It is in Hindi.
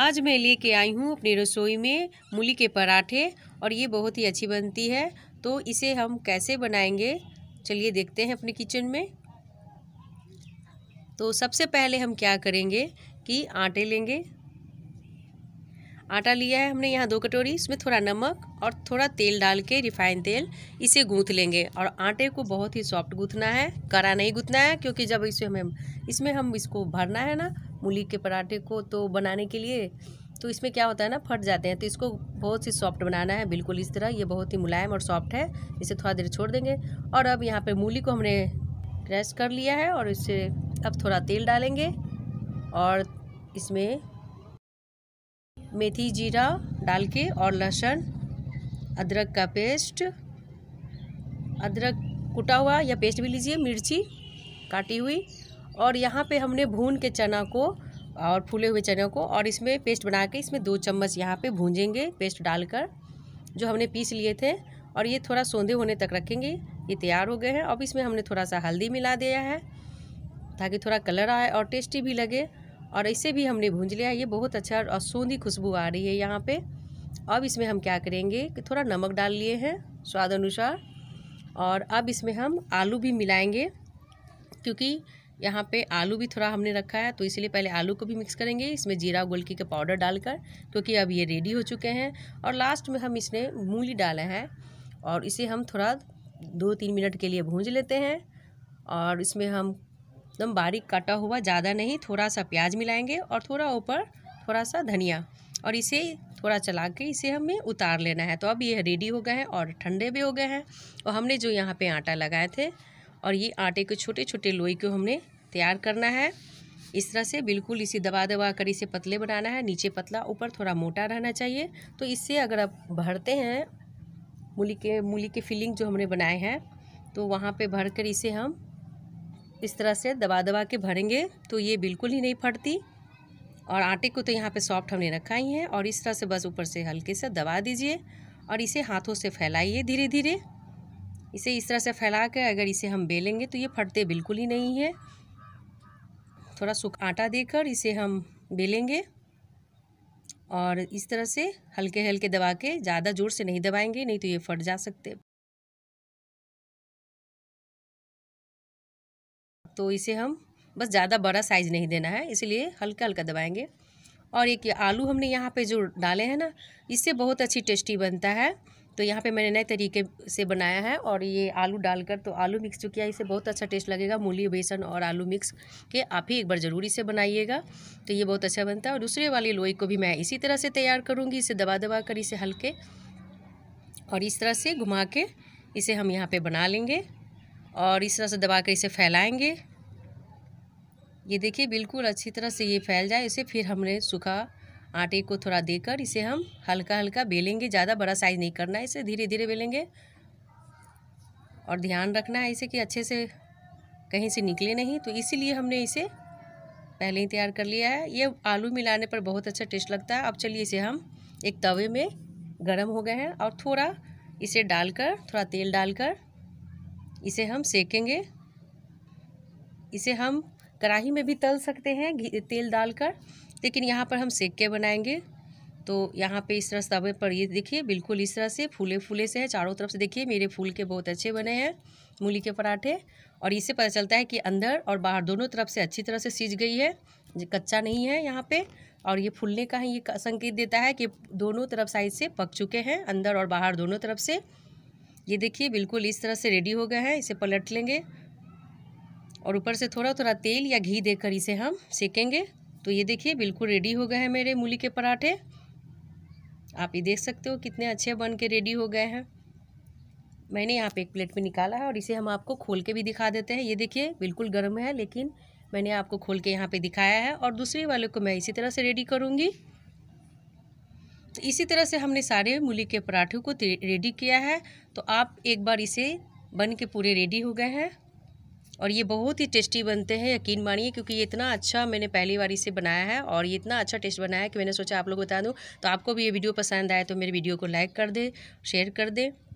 आज मैं लेके आई हूँ अपनी रसोई में मूली के पराठे और ये बहुत ही अच्छी बनती है तो इसे हम कैसे बनाएंगे चलिए देखते हैं अपने किचन में तो सबसे पहले हम क्या करेंगे कि आटे लेंगे आटा लिया है हमने यहाँ दो कटोरी इसमें थोड़ा नमक और थोड़ा तेल डाल के रिफाइन तेल इसे गूँथ लेंगे और आटे को बहुत ही सॉफ्ट गूँथना है कड़ा नहीं गूँथना है क्योंकि जब इसे हमें इसमें हम इसको भरना है ना मूली के पराठे को तो बनाने के लिए तो इसमें क्या होता है ना फट जाते हैं तो इसको बहुत ही सॉफ्ट बनाना है बिल्कुल इस तरह ये बहुत ही मुलायम और सॉफ्ट है इसे थोड़ा देर छोड़ देंगे और अब यहाँ पर मूली को हमने क्रैश कर लिया है और इसे अब थोड़ा तेल डालेंगे और इसमें मेथी जीरा डाल के और लहसुन अदरक का पेस्ट अदरक कुटा हुआ या पेस्ट भी लीजिए मिर्ची काटी हुई और यहाँ पे हमने भून के चना को और फूले हुए चने को और इसमें पेस्ट बना के इसमें दो चम्मच यहाँ पे भूंजेंगे पेस्ट डालकर जो हमने पीस लिए थे और ये थोड़ा सौंधे होने तक रखेंगे ये तैयार हो गए हैं अब इसमें हमने थोड़ा सा हल्दी मिला दिया है ताकि थोड़ा कलर आए और टेस्टी भी लगे और इसे भी हमने भूंज लिया ये बहुत अच्छा और सोंधी खुशबू आ रही है यहाँ पे अब इसमें हम क्या करेंगे कि थोड़ा नमक डाल लिए हैं स्वाद अनुसार और अब इसमें हम आलू भी मिलाएंगे क्योंकि यहाँ पे आलू भी थोड़ा हमने रखा है तो इसलिए पहले आलू को भी मिक्स करेंगे इसमें जीरा गोलकी का पाउडर डालकर क्योंकि अब ये रेडी हो चुके हैं और लास्ट में हम इसमें मूली डाले हैं और इसे हम थोड़ा दो तीन मिनट के लिए भूंज लेते हैं और इसमें हम एकदम बारीक काटा हुआ ज़्यादा नहीं थोड़ा सा प्याज मिलाएंगे और थोड़ा ऊपर थोड़ा सा धनिया और इसे थोड़ा चला के इसे हमें उतार लेना है तो अब ये रेडी हो गए हैं और ठंडे भी हो गए हैं और हमने जो यहाँ पे आटा लगाए थे और ये आटे के छोटे छोटे लोई को हमने तैयार करना है इस तरह से बिल्कुल इसे दबा दबा कर इसे पतले बनाना है नीचे पतला ऊपर थोड़ा मोटा रहना चाहिए तो इससे अगर आप भरते हैं मूली के मूली के फिलिंग जो हमने बनाए हैं तो वहाँ पे भर कर इसे हम इस तरह से दबा दबा के भरेंगे तो ये बिल्कुल ही नहीं फटती और आटे को तो यहाँ पे सॉफ्ट हमने रखा ही है और इस तरह से बस ऊपर से हल्के से दबा दीजिए और इसे हाथों से फैलाइए धीरे धीरे इसे इस तरह से फैला कर अगर इसे हम बेलेंगे तो ये फटते बिल्कुल ही नहीं है थोड़ा सूख आटा देकर इसे हम बेलेंगे और इस तरह से हल्के हल्के दबा के ज़्यादा ज़ोर से नहीं दबाएंगे नहीं तो ये फट जा सकते तो इसे हम बस ज़्यादा बड़ा साइज़ नहीं देना है इसलिए हल्का हल्का दबाएंगे और एक आलू हमने यहाँ पे जो डाले हैं ना इससे बहुत अच्छी टेस्टी बनता है तो यहाँ पे मैंने नए तरीके से बनाया है और ये आलू डालकर तो आलू मिक्स जो किया इसे बहुत अच्छा टेस्ट लगेगा मूली बेसन और आलू मिक्स के आप ही एक बार ज़रूरी से बनाइएगा तो ये बहुत अच्छा बनता है और दूसरे वाली लोई को भी मैं इसी तरह से तैयार करूँगी इसे दबा दबा कर इसे हल्के और इस तरह से घुमा के इसे हम यहाँ पर बना लेंगे और इस तरह से दबा कर इसे फैलाएंगे ये देखिए बिल्कुल अच्छी तरह से ये फैल जाए इसे फिर हमने सूखा आटे को थोड़ा देकर इसे हम हल्का हल्का बेलेंगे ज़्यादा बड़ा साइज़ नहीं करना है इसे धीरे धीरे बेलेंगे और ध्यान रखना है इसे कि अच्छे से कहीं से निकले नहीं तो इसीलिए हमने इसे पहले ही तैयार कर लिया है ये आलू मिलाने पर बहुत अच्छा टेस्ट लगता है अब चलिए इसे हम एक तवे में गर्म हो गए हैं और थोड़ा इसे डालकर थोड़ा तेल डालकर इसे हम सेकेंगे इसे हम कढ़ाही में भी तल सकते हैं घी तेल डालकर लेकिन यहाँ पर हम सेक के बनाएंगे तो यहाँ पे इस तरह से तवे पर ये देखिए बिल्कुल इस तरह से फूले फूले से है चारों तरफ से देखिए मेरे फूल के बहुत अच्छे बने हैं मूली के पराठे और इससे पता चलता है कि अंदर और बाहर दोनों तरफ से अच्छी तरह से सीज गई है कच्चा नहीं है यहाँ पे और ये फूलने का ही ये संकेत देता है कि दोनों तरफ साइड से पक चुके हैं अंदर और बाहर दोनों तरफ से ये देखिए बिल्कुल इस तरह से रेडी हो गया है इसे पलट लेंगे और ऊपर से थोड़ा थोड़ा तेल या घी देकर इसे हम सेकेंगे तो ये देखिए बिल्कुल रेडी हो गए हैं मेरे मूली के पराठे आप ये देख सकते हो कितने अच्छे बन के रेडी हो गए हैं मैंने यहाँ पे एक प्लेट में निकाला है और इसे हम आपको खोल के भी दिखा देते हैं ये देखिए बिल्कुल गर्म है लेकिन मैंने आपको खोल के यहाँ पे दिखाया है और दूसरे वाले को मैं इसी तरह से रेडी करूँगी तो इसी तरह से हमने सारे मूली के पराठे को रेडी किया है तो आप एक बार इसे बन के पूरे रेडी हो गए हैं और ये बहुत ही टेस्टी बनते हैं यकीन मानिए क्योंकि ये इतना अच्छा मैंने पहली बार इसे बनाया है और ये इतना अच्छा टेस्ट बनाया है कि मैंने सोचा आप लोग बता दूँ तो आपको भी ये वीडियो पसंद आए तो मेरे वीडियो को लाइक कर दे शेयर कर दें